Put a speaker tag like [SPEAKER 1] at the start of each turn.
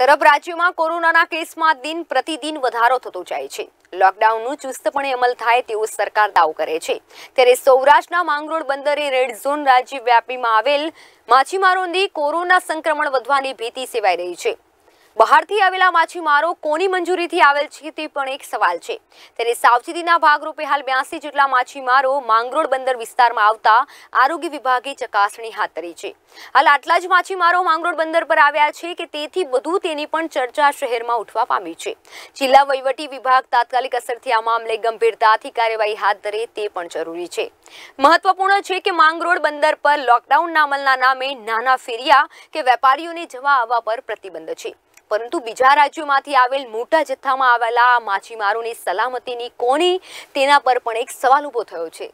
[SPEAKER 1] તરફ રાજ્યમાં કોરોનાના કેસમાં દિન પ્રતિદિન વધારો થતો જાય છે લોકડાઉનનું ચુસ્તપણે અમલ થાય તેવો સરકાર દાવો કરે છે ત્યારે સૌરાષ્ટ્રના માંગરોળ બંદરે રેડ ઝોન રાજ્ય વ્યાપીમાં આવેલ માછીમારોની કોરોના સંક્રમણ વધવાની ભીતિ સેવાઈ રહી છે બહારથી આવેલા માછીમારો કોની મંજૂરીથી આવેલ છે તે પણ એક સવાલ છે ત્યારે સાવચેતીના ભાગરૂપે હાલ બ્યાસી જેટલા માછીમારો માંગરોળ બંદર વિસ્તારમાં આવતા આરોગ્ય વિભાગે ચકાસણી હાથ ધરી છે હાલ આટલા જ માછીમારો માંગરોળ બંદર પર આવ્યા છે કે તેથી બધું તેની પણ ચર્ચા શહેરમાં ઉઠવા પામી છે જિલ્લા વહીવટી વિભાગ તાત્કાલિક અસરથી આ મામલે ગંભીરતાથી કાર્યવાહી હાથ ધરે તે પણ જરૂરી છે મહત્વપૂર્ણ છે કે માંગરોળ બંદર પર લોકડાઉનના અમલના નામે નાના ફેરિયા કે વેપારીઓને જવા આવવા પર પ્રતિબંધ છે પરંતુ બીજા રાજ્યોમાંથી આવેલ મોટા જથ્થામાં આવેલા માછીમારોની સલામતીની કોની તેના પર પણ એક સવાલ ઉભો થયો છે